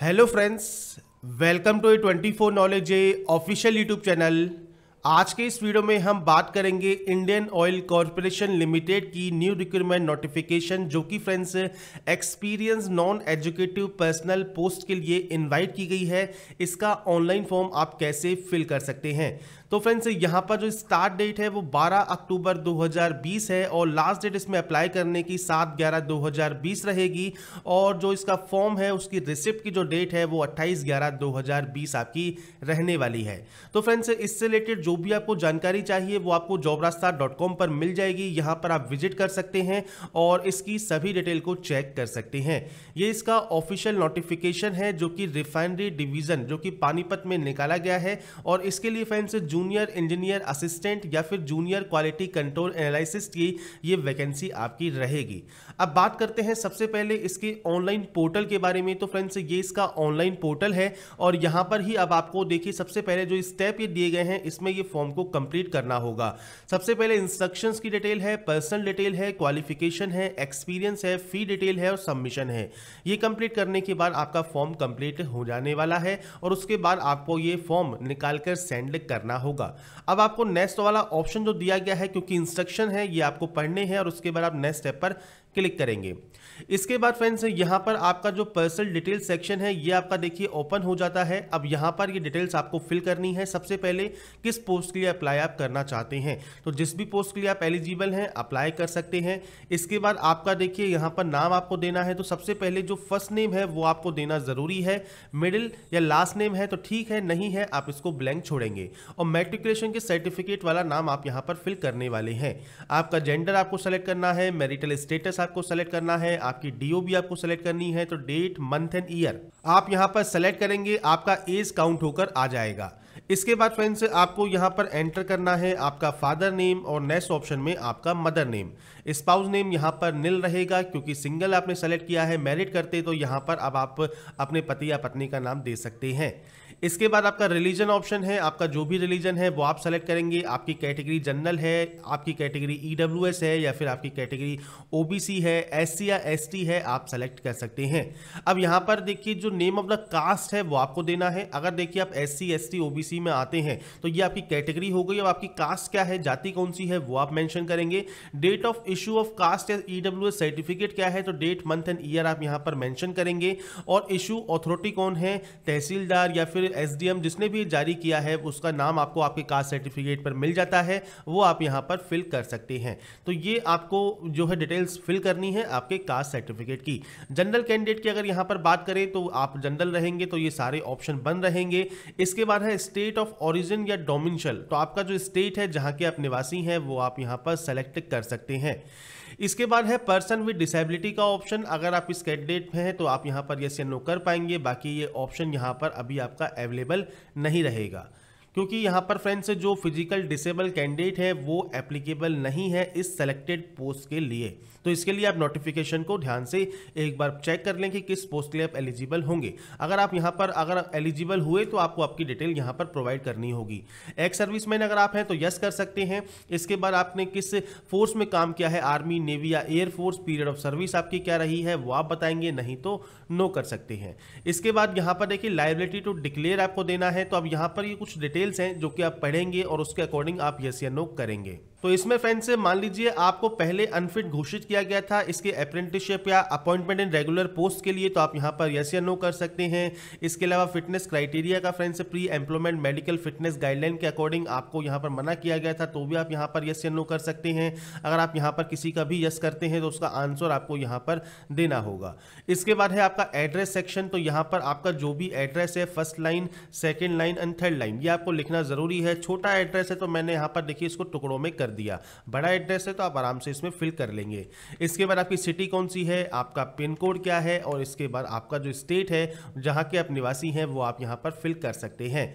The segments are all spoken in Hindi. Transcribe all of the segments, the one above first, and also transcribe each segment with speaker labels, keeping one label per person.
Speaker 1: hello friends welcome to A twenty four knowledge A official YouTube channel आज के इस वीडियो में हम बात करेंगे इंडियन ऑयल कॉरपोरेशन लिमिटेड की न्यू रिक्रूटमेंट नोटिफिकेशन जो कि friends experience non executive personnel post के लिए इनवाइट की गई है इसका ऑनलाइन फॉर्म आप कैसे फिल कर सकते हैं तो फ्रेंड्स यहाँ पर जो स्टार्ट डेट है वो 12 अक्टूबर 2020 है और लास्ट डेट इसमें अप्लाई करने की 7 ग्यारह 2020 रहेगी और जो इसका फॉर्म है उसकी रिसिप्ट की जो डेट है वो 28 ग्यारह 2020 आपकी रहने वाली है तो फ्रेंड्स इससे रिलेटेड जो भी आपको जानकारी चाहिए वो आपको जॉब रास्ता पर मिल जाएगी यहाँ पर आप विजिट कर सकते हैं और इसकी सभी डिटेल को चेक कर सकते हैं ये इसका ऑफिशियल नोटिफिकेशन है जो कि रिफाइनरी डिवीजन जो कि पानीपत में निकाला गया है और इसके लिए friends June junior engineer assistant या फिर जूनियर क्वालिटी कंट्रोल एनालिसिस की ये वैकेंसी आपकी रहेगी अब बात करते हैं सबसे पहले इसके ऑनलाइन पोर्टल के बारे में तो फ्रेंड्स ये इसका ऑनलाइन पोर्टल है और यहाँ पर ही अब आपको देखिए सबसे पहले जो स्टेप ये दिए गए हैं इसमें ये फॉर्म को कंप्लीट करना होगा सबसे पहले इंस्ट्रक्शन की डिटेल है पर्सनल डिटेल है क्वालिफिकेशन है एक्सपीरियंस है फी डिटेल है और सबमिशन है ये कंप्लीट करने के बाद आपका फॉर्म कंप्लीट हो जाने वाला है और उसके बाद आपको ये फॉर्म निकाल कर सेंड करना होगा अब आपको नेक्स्ट वाला ऑप्शन जो दिया गया है क्योंकि इंस्ट्रक्शन है ये आपको पढ़ने हैं और उसके बाद आप नेक्स्ट स्टेप पर क्लिक करेंगे इसके बाद फ्रेंड्स यहां पर आपका जो पर्सनल डिटेल सेक्शन है ये आपका देखिए ओपन हो जाता है अब यहां पर ये डिटेल्स आपको फिल करनी है सबसे पहले किस पोस्ट के लिए अप्लाई आप करना चाहते हैं तो जिस भी पोस्ट के लिए आप एलिजिबल हैं अप्लाई कर सकते हैं इसके बाद आपका देखिए यहां पर नाम आपको देना है तो सबसे पहले जो फर्स्ट नेम है वो आपको देना ज़रूरी है मिडिल या लास्ट नेम है तो ठीक है नहीं है आप इसको ब्लैंक छोड़ेंगे और मेट्रिकुलेशन के सर्टिफिकेट वाला नाम आप यहाँ पर फिल करने वाले हैं आपका जेंडर आपको सेलेक्ट करना है मेरिटल स्टेटस आपको सेलेक्ट करना है आपकी डीओ भी आपको सेलेक्ट करनी है तो डेट मंथ एंड ईयर आप यहाँ पर सेलेक्ट करेंगे आपका एज काउंट होकर आ जाएगा इसके बाद फ्रेंड्स आपको यहाँ पर एंटर करना है आपका फादर नेम और नेक्स्ट ऑप्शन में आपका मदर नेम स्पाउस नेम यहाँ पर निल रहेगा क्योंकि सिंगल आपने सेलेक्ट किया है मैरिड करते तो यहाँ पर अब आप अपने पति या पत्नी का नाम दे सकते हैं इसके बाद आपका रिलीजन ऑप्शन है आपका जो भी रिलीजन है वो आप सेलेक्ट करेंगे आपकी कैटेगरी जनरल है आपकी कैटेगरी ई e है या फिर आपकी कैटेगरी ओ है एस या एस है आप सेलेक्ट कर सकते हैं अब यहाँ पर देखिए जो नेम ऑफ द कास्ट है वो आपको देना है अगर देखिए आप एस सी एस टी में आते हैं तो ये आपकी कैटेगरी हो गई अब आपकी कास्ट क्या है जाति कौन सी है वो आप मेंशन करेंगे date of issue of caste या ई e सर्टिफिकेट क्या है तो डेट मंथ एंड ईयर आप यहाँ पर मैंशन करेंगे और इशू अथॉरिटी कौन है तहसीलदार या फिर एसडीएम जिसने भी जारी किया है उसका नाम आपको आपके कास्ट सर्टिफिकेट पर मिल जाता है वो आप यहाँ पर फिल कर सकते हैं तो ये आपको जो है डिटेल्स फिल करनी है आपके कास्ट सर्टिफिकेट की जनरल कैंडिडेट की अगर यहाँ पर बात करें तो आप जनरल रहेंगे तो ये सारे ऑप्शन बंद रहेंगे इसके बाद है स्टेट ऑफ ऑरिजिन या डोमिनशल तो आपका जो स्टेट है जहाँ के आप निवासी हैं वो आप यहाँ पर सेलेक्ट कर सकते हैं इसके बाद है पर्सन विद डिसेबिलिटी का ऑप्शन अगर आप इस कैंडिडेट में हैं तो आप यहाँ पर यस या नो कर पाएंगे बाकी ये ऑप्शन यहाँ पर अभी आपका अवेलेबल नहीं रहेगा क्योंकि यहाँ पर फ्रेंड्स जो फिजिकल डिसेबल कैंडिडेट है वो एप्लीकेबल नहीं है इस सेलेक्टेड पोस्ट के लिए तो इसके लिए आप नोटिफिकेशन को ध्यान से एक बार चेक कर लें कि किस पोस्ट के लिए आप एलिजिबल होंगे अगर आप यहाँ पर अगर एलिजिबल हुए तो आपको आपकी डिटेल यहाँ पर प्रोवाइड करनी होगी एक्स सर्विस मैन अगर आप हैं तो यस कर सकते हैं इसके बाद आपने किस फोर्स में काम किया है आर्मी नेवी या एयरफोर्स पीरियड ऑफ सर्विस आपकी क्या रही है वो आप बताएंगे नहीं तो नो कर सकते हैं इसके बाद यहाँ पर देखिए लाइबिलिटी टू डिक्लेयर आपको देना है तो अब यहाँ पर ये कुछ डिटेल डिटेल्स हैं जो कि आप पढ़ेंगे और उसके अकॉर्डिंग आप यस या नो करेंगे तो इसमें फ्रेंड्स मान लीजिए आपको पहले अनफिट घोषित किया गया था इसके अप्रेंटिसशिप या अपॉइंटमेंट इन रेगुलर पोस्ट के लिए तो आप यहाँ पर यस या नो कर सकते हैं इसके अलावा फिटनेस क्राइटेरिया का friends pre employment medical fitness guideline के अकॉर्डिंग आपको यहाँ पर मना किया गया था तो भी आप यहाँ पर यस या नो कर सकते हैं अगर आप यहाँ पर किसी का भी यस करते हैं तो उसका आंसर आपको यहाँ पर देना होगा इसके बाद है आपका एड्रेस सेक्शन तो यहाँ पर आपका जो भी एड्रेस है first line second line and third line ये आपको लिखना जरूरी है छोटा एड्रेस है तो मैंने यहाँ पर देखिए इसको टुकड़ों में कर दिया बड़ा एड्रेस है तो आप आराम से इसमें फिल कर लेंगे इसके बाद आपकी सिटी कौन सी है आपका पिन कोड क्या है और इसके बाद आपका जो स्टेट है जहाँ के आप निवासी हैं वो आप यहाँ पर फिल कर सकते हैं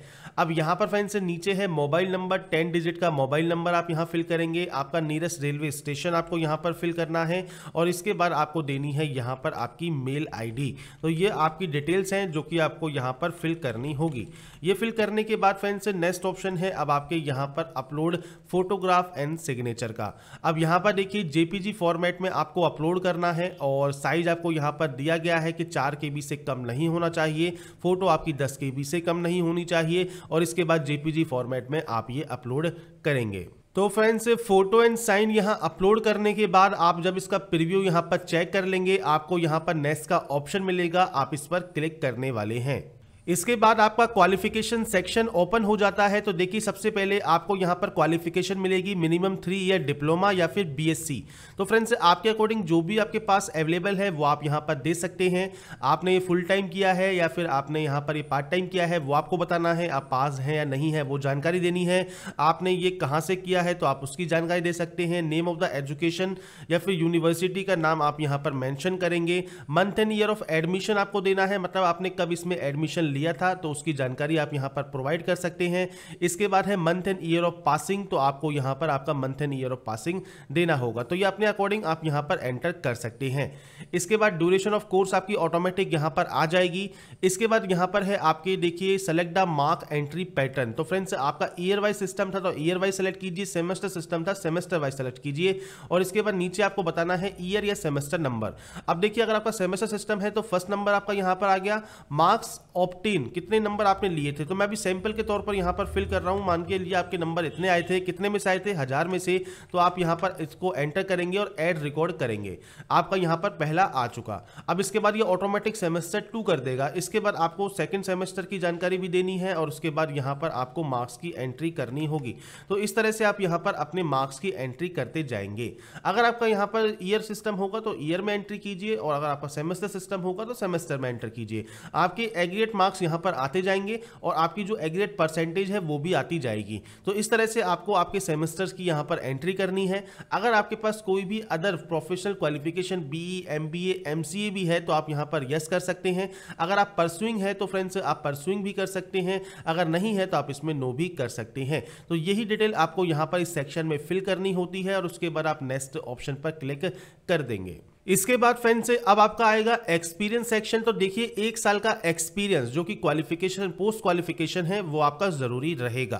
Speaker 1: अब यहाँ पर फैन से नीचे है मोबाइल नंबर टेन डिजिट का मोबाइल नंबर आप यहाँ फिल करेंगे आपका नियरेस्ट रेलवे स्टेशन आपको यहाँ पर फिल करना है और इसके बाद आपको देनी है यहाँ पर आपकी मेल आई तो ये आपकी डिटेल्स हैं जो कि आपको यहाँ पर फिल करनी होगी ये फिल करने के बाद फ्रेंड्स नेक्स्ट ऑप्शन है अब आपके यहाँ पर अपलोड फोटोग्राफ एंड सिग्नेचर का अब यहाँ पर देखिए जेपीजी फॉर्मेट में आपको अपलोड करना है और साइज आपको यहाँ पर दिया गया है कि चार के से कम नहीं होना चाहिए फोटो आपकी दस के से कम नहीं होनी चाहिए और इसके बाद जेपीजी फॉर्मेट में आप ये अपलोड करेंगे तो फ्रेंड्स फोटो एंड साइन यहाँ अपलोड करने के बाद आप जब इसका प्रीव्यू यहाँ पर चेक कर लेंगे आपको यहाँ पर नेक्स्ट का ऑप्शन मिलेगा आप इस पर क्लिक करने वाले हैं इसके बाद आपका क्वालिफिकेशन सेक्शन ओपन हो जाता है तो देखिए सबसे पहले आपको यहाँ पर क्वालिफिकेशन मिलेगी मिनिमम थ्री ईयर डिप्लोमा या फिर बीएससी तो फ्रेंड्स आपके अकॉर्डिंग जो भी आपके पास अवेलेबल है वो आप यहाँ पर दे सकते हैं आपने ये फुल टाइम किया है या फिर आपने यहाँ पर ये पार्ट टाइम किया है वो आपको बताना है आप पास हैं या नहीं है वो जानकारी देनी है आपने ये कहाँ से किया है तो आप उसकी जानकारी दे सकते हैं नेम ऑफ द एजुकेशन या फिर यूनिवर्सिटी का नाम आप यहाँ पर मैंशन करेंगे month and year of admission आपको देना है मतलब आपने कब इसमें एडमिशन लिया था तो उसकी जानकारी आप यहाँ पर प्रोवाइड कर सकते हैं इसके बाद है month and year of passing तो आपको यहाँ पर आपका month and year of passing देना होगा तो ये अपने अकॉर्डिंग आप यहाँ पर एंटर कर सकते हैं इसके बाद ड्यूरेशन ऑफ कोर्स आपकी ऑटोमेटिक यहाँ पर आ जाएगी इसके बाद यहाँ पर है आपके देखिए select the mark entry pattern तो फ्रेंड्स आपका ईयर वाइज सिस्टम था तो ईयर वाइज सेलेक्ट कीजिए सेमेस्टर सिस्टम था सेमेस्टर वाइज सेलेक्ट कीजिए और इसके बाद नीचे आपको बताना है ईयर या सेमेस्टर नंबर अब देखिए अगर आपका सेमेस्टर सिस्टम है तो फर्स्ट नंबर आपका यहाँ पर आ गया मार्क्स ऑप्टिक फिफ्टीन कितने नंबर आपने लिए थे तो मैं भी सैंपल के तौर पर यहाँ पर फिल कर रहा हूँ मान के लिए आपके नंबर इतने आए थे कितने में से आए थे हज़ार में से तो आप यहाँ पर इसको एंटर करेंगे और एड रिकॉर्ड करेंगे आपका यहाँ पर पहला आ चुका अब इसके बाद ये ऑटोमेटिक सेमेस्टर टू कर देगा इसके बाद आपको सेकेंड सेमेस्टर की जानकारी भी देनी है और उसके बाद यहाँ पर आपको मार्क्स की एंट्री करनी होगी तो इस तरह से आप यहाँ पर अपने मार्क्स की एंट्री करते जाएंगे अगर आपका यहाँ पर ईयर सिस्टम होगा तो ईयर में एंट्री कीजिए और अगर आपका सेमेस्टर सिस्टम होगा तो सेमेस्टर में एंटर कीजिए आपके एग्रीगेट मार्क्स मार्क्स यहाँ पर आते जाएंगे और आपकी जो एग्रेट परसेंटेज है वो भी आती जाएगी तो इस तरह से आपको आपके सेमेस्टर्स की यहाँ पर एंट्री करनी है अगर आपके पास कोई भी other professional qualification B M B M C A भी है तो आप यहाँ पर यस कर सकते हैं अगर आप परसुइंग है तो फ्रेंड्स आप परसुइंग भी कर सकते हैं अगर नहीं है तो आप इसमें नो भी कर सकते हैं तो यही डिटेल आपको यहाँ पर इस सेक्शन में फिल करनी होती है और उसके बाद आप नेक्स्ट ऑप्शन पर क्लिक कर देंगे इसके बाद फ्रेंड से अब आपका आएगा एक्सपीरियंस सेक्शन तो देखिए एक साल का एक्सपीरियंस जो कि क्वालिफिकेशन पोस्ट क्वालिफिकेशन है वो आपका ज़रूरी रहेगा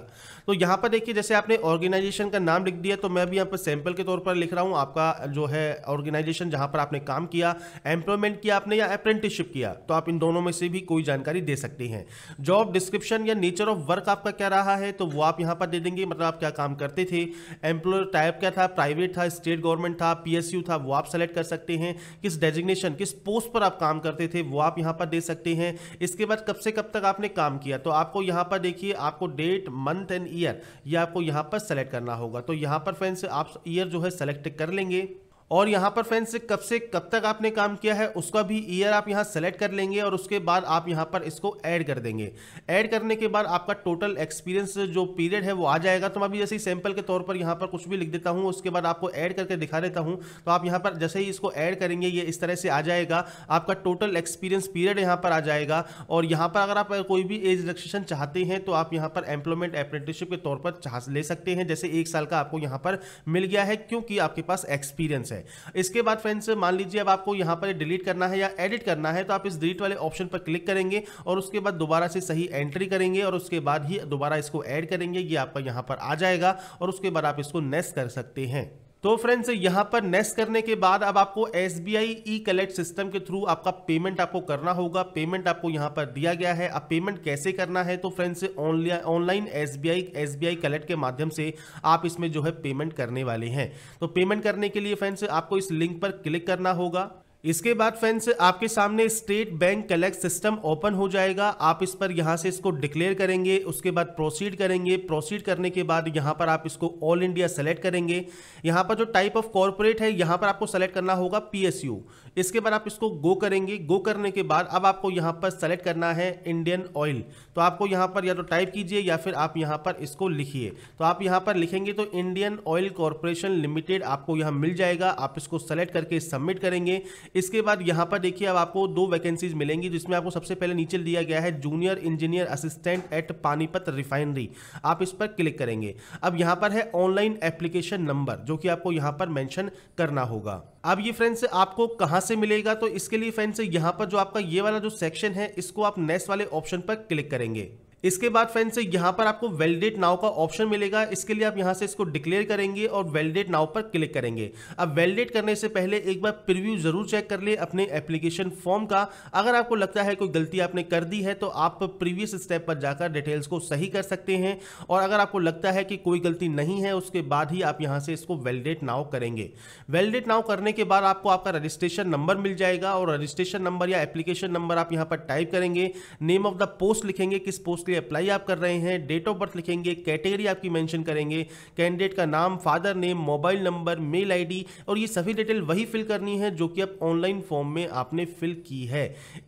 Speaker 1: तो यहां पर देखिए जैसे आपने ऑर्गेनाइजेशन का नाम लिख दिया तो मैं भी यहां पर सैंपल के तौर पर लिख रहा हूं आपका जो है ऑर्गेनाइजेशन जहां पर आपने काम किया एम्प्लॉयमेंट किया आपने या अप्रेंटिसशिप किया तो आप इन दोनों में से भी कोई जानकारी दे सकते हैं जॉब डिस्क्रिप्शन या नेचर ऑफ वर्क आपका क्या रहा है तो वो आप यहाँ पर दे देंगे मतलब आप क्या काम करते थे एम्प्लॉयर टाइप क्या था प्राइवेट था स्टेट गवर्नमेंट था पी था वो आप सेलेक्ट कर सकते सकते हैं किस डेजिग्नेशन किस पोस्ट पर आप काम करते थे वो आप यहाँ पर दे सकते हैं इसके बाद कब से कब तक आपने काम किया तो आपको यहाँ पर देखिए आपको डेट मंथ एंड ईयर ये आपको यहाँ पर सेलेक्ट करना होगा तो यहाँ पर फ्रेंड्स आप ईयर जो है सेलेक्ट कर लेंगे और यहाँ पर फ्रेंड्स कब से कब तक आपने काम किया है उसका भी ईयर आप यहाँ सेलेक्ट कर लेंगे और उसके बाद आप यहाँ पर इसको ऐड कर देंगे ऐड करने के बाद आपका टोटल एक्सपीरियंस जो पीरियड है वो आ जाएगा तो मैं अभी जैसे ही सैम्पल के तौर पर यहाँ पर कुछ भी लिख देता हूँ उसके बाद आपको ऐड करके दिखा देता हूँ तो आप यहाँ पर जैसे ही इसको ऐड करेंगे ये इस तरह से आ जाएगा आपका टोटल एक्सपीरियंस पीरियड यहाँ पर आ जाएगा और यहाँ पर अगर आप कोई भी एज रजिस्ट्रेशन चाहते हैं तो आप यहाँ पर एम्प्लॉयमेंट अप्रेंटिसशिप के तौर पर ले सकते हैं जैसे एक साल का आपको यहाँ पर मिल गया है क्योंकि आपके पास एक्सपीरियंस है है इसके बाद फ्रेंड्स मान लीजिए अब आपको यहां पर डिलीट करना है या एडिट करना है तो आप इस डिलीट वाले ऑप्शन पर क्लिक करेंगे और उसके बाद दोबारा से सही एंट्री करेंगे और उसके बाद ही दोबारा इसको एड करेंगे ये आपका यहां पर आ जाएगा और उसके बाद आप इसको नेस्ट कर सकते हैं तो फ्रेंड्स यहां पर नेस्ट करने के बाद अब आपको S B I e collect system के थ्रू आपका पेमेंट आपको करना होगा पेमेंट आपको यहां पर दिया गया है अब पेमेंट कैसे करना है तो friends online S B I S B I collect के माध्यम से आप इसमें जो है पेमेंट करने वाले हैं तो पेमेंट करने के लिए फ्रेंड्स आपको इस लिंक पर क्लिक करना होगा इसके बाद फ्रेंड्स आपके सामने State Bank collect system open हो जाएगा आप इस पर यहां से इसको डिक्लेयर करेंगे उसके बाद प्रोसीड करेंगे प्रोसीड करने के बाद यहां पर आप इसको ऑल इंडिया सेलेक्ट करेंगे यहां पर जो टाइप ऑफ कॉरपोरेट है यहां पर आपको सेलेक्ट करना होगा पीएसयू इसके बाद आप इसको गो करेंगे गो करने के बाद अब आपको यहां पर सेलेक्ट करना है इंडियन ऑयल तो आपको यहां पर या तो टाइप कीजिए या फिर आप यहां पर इसको लिखिए तो आप यहां पर लिखेंगे तो इंडियन ऑयल कॉरपोरेशन लिमिटेड आपको यहां मिल जाएगा आप इसको सेलेक्ट करके सबमिट करेंगे इसके बाद यहाँ पर देखिए अब आपको दो वैकेंसीज मिलेंगी जिसमें आपको सबसे पहले नीचे दिया गया है junior engineer assistant at Panipat refinery आप इस पर क्लिक करेंगे अब यहाँ पर है ऑनलाइन एप्लीकेशन नंबर जो कि आपको यहाँ पर मैंशन करना होगा अब ये फ्रेंड्स आपको कहाँ से मिलेगा तो इसके लिए फ्रेंड्स यहाँ पर जो आपका ये वाला जो सेक्शन है इसको आप नेक्स्ट वाले ऑप्शन पर क्लिक करेंगे इसके बाद फ्रेंड्स यहाँ पर आपको वैलिडेट नाव का ऑप्शन मिलेगा इसके लिए आप यहाँ से इसको डिक्लेयर करेंगे और वैलिडेट नाव पर क्लिक करेंगे अब वैलिडेट करने से पहले एक बार प्रिव्यू जरूर चेक कर ले अपने एप्लीकेशन फॉर्म का अगर आपको लगता है कोई गलती आपने कर दी है तो आप प्रीवियस स्टेप पर जाकर डिटेल्स को सही कर सकते हैं और अगर आपको लगता है कि कोई गलती नहीं है उसके बाद ही आप यहाँ से इसको वैलिडेट नाव करेंगे वैलिडेट नाव करने के बाद आपको आपका रजिस्ट्रेशन नंबर मिल जाएगा और रजिस्ट्रेशन नंबर या एप्लीकेशन नंबर आप यहाँ पर टाइप करेंगे नेम ऑफ द पोस्ट लिखेंगे किस पोस्ट लिए अप्लाई आप कर रहे हैं डेट ऑफ बर्थ लिखेंगे कैटेगरी आपकी मेंशन करेंगे कैंडिडेट का नाम father name mobile number mail ID और ये सभी डिटेल वही फिल करनी है जो कि आप ऑनलाइन फॉर्म में आपने फिल की है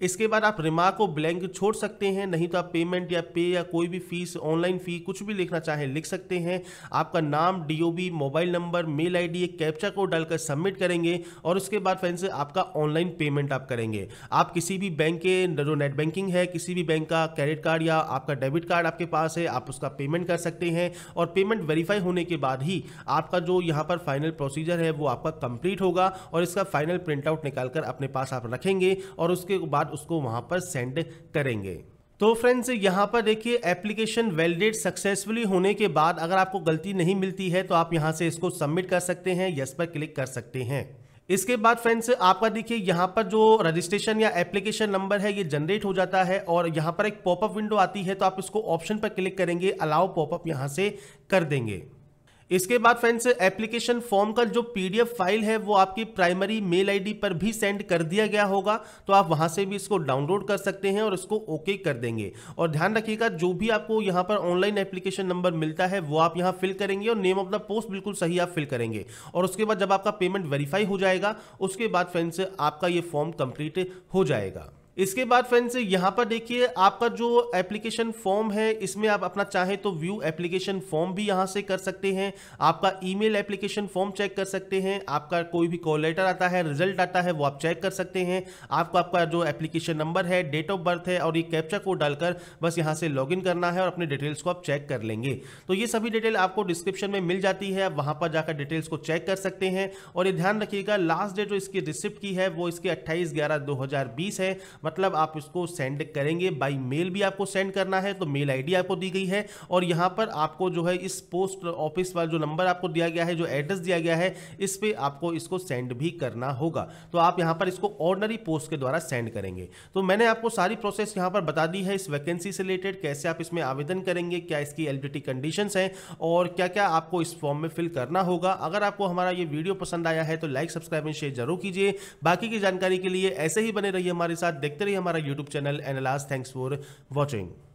Speaker 1: इसके बाद आप रिमार्क को ब्लैंक छोड़ सकते हैं नहीं तो आप पेमेंट या पे या कोई भी फीस ऑनलाइन फी कुछ भी लिखना चाहें लिख सकते हैं आपका नाम डी mobile number mail I D captcha को डालकर सबमिट करेंगे और उसके बाद फैन से आपका ऑनलाइन पेमेंट आप करेंगे आप किसी भी बैंक के जो नेट बैंकिंग है किसी भी बैंक का क्रेडिट कार्ड या आपका आपका डेबिट कार्ड आपके पास है आप उसका पेमेंट कर सकते हैं और पेमेंट वेरीफाई होने के बाद ही आपका जो यहाँ पर फाइनल प्रोसीजर है वो आपका कंप्लीट होगा और इसका फाइनल प्रिंटआउट निकालकर अपने पास आप रखेंगे और उसके बाद उसको वहाँ पर सेंड करेंगे तो फ्रेंड्स यहाँ पर देखिए एप्लीकेशन वैलिडेट सक्सेसफुली होने के बाद अगर आपको गलती नहीं मिलती है तो आप यहाँ से इसको सबमिट कर सकते हैं यस पर क्लिक कर सकते हैं इसके बाद फ्रेंड्स आपका देखिए यहाँ पर जो रजिस्ट्रेशन या एप्लीकेशन नंबर है ये जनरेट हो जाता है और यहाँ पर एक पॉपअप विंडो आती है तो आप इसको ऑप्शन पर क्लिक करेंगे अलाउ पॉपअप यहाँ से कर देंगे इसके बाद फ्रेंड्स एप्लीकेशन फॉर्म का जो पीडीएफ फाइल है वो आपकी प्राइमरी मेल आईडी पर भी सेंड कर दिया गया होगा तो आप वहां से भी इसको डाउनलोड कर सकते हैं और इसको ओके कर देंगे और ध्यान रखिएगा जो भी आपको यहाँ पर ऑनलाइन एप्लीकेशन नंबर मिलता है वो आप यहाँ फिल करेंगे और नेम ऑफ द पोस्ट बिल्कुल सही आप फिल करेंगे और उसके बाद जब आपका पेमेंट वेरीफाई हो जाएगा उसके बाद फ्रेंड्स आपका ये फॉर्म कंप्लीट हो जाएगा इसके बाद फ्रेंड्स यहाँ पर देखिए आपका जो एप्लीकेशन फॉर्म है इसमें आप अपना चाहें तो व्यू एप्लीकेशन फॉर्म भी यहाँ से कर सकते हैं आपका ईमेल एप्लीकेशन फॉर्म चेक कर सकते हैं आपका कोई भी कॉल लेटर आता है रिजल्ट आता है वो आप चेक कर सकते हैं आपको आपका जो एप्लीकेशन नंबर है डेट ऑफ बर्थ है और ये कैप्चा कोड डालकर बस यहाँ से लॉग करना है और अपने डिटेल्स को आप चेक कर लेंगे तो ये सभी डिटेल आपको डिस्क्रिप्शन में मिल जाती है आप वहाँ पर जाकर डिटेल्स को चेक कर सकते हैं और ये ध्यान रखिएगा लास्ट डेट जो इसकी रिसिप्ट की है वो इसकी अट्ठाईस ग्यारह दो है मतलब आप इसको सेंड करेंगे बाई मेल भी आपको सेंड करना है तो मेल आईडी आपको दी गई है और यहां पर आपको जो है इस पोस्ट ऑफिस वाला जो नंबर आपको दिया गया है जो एड्रेस दिया गया है इस पर आपको इसको सेंड भी करना होगा तो आप यहां पर इसको ऑर्डनरी पोस्ट के द्वारा सेंड करेंगे तो मैंने आपको सारी प्रोसेस यहां पर बता दी है इस वैकेंसी से रिलेटेड कैसे आप इसमें आवेदन करेंगे क्या इसकी एलिजिबिलिटी कंडीशन है और क्या क्या आपको इस फॉर्म में फिल करना होगा अगर आपको हमारा ये वीडियो पसंद आया है तो लाइक सब्सक्राइब एंड शेयर जरूर कीजिए बाकी की जानकारी के लिए ऐसे ही बने रहिए हमारे साथ देखते रहिए हमारा YouTube channel last thanks for watching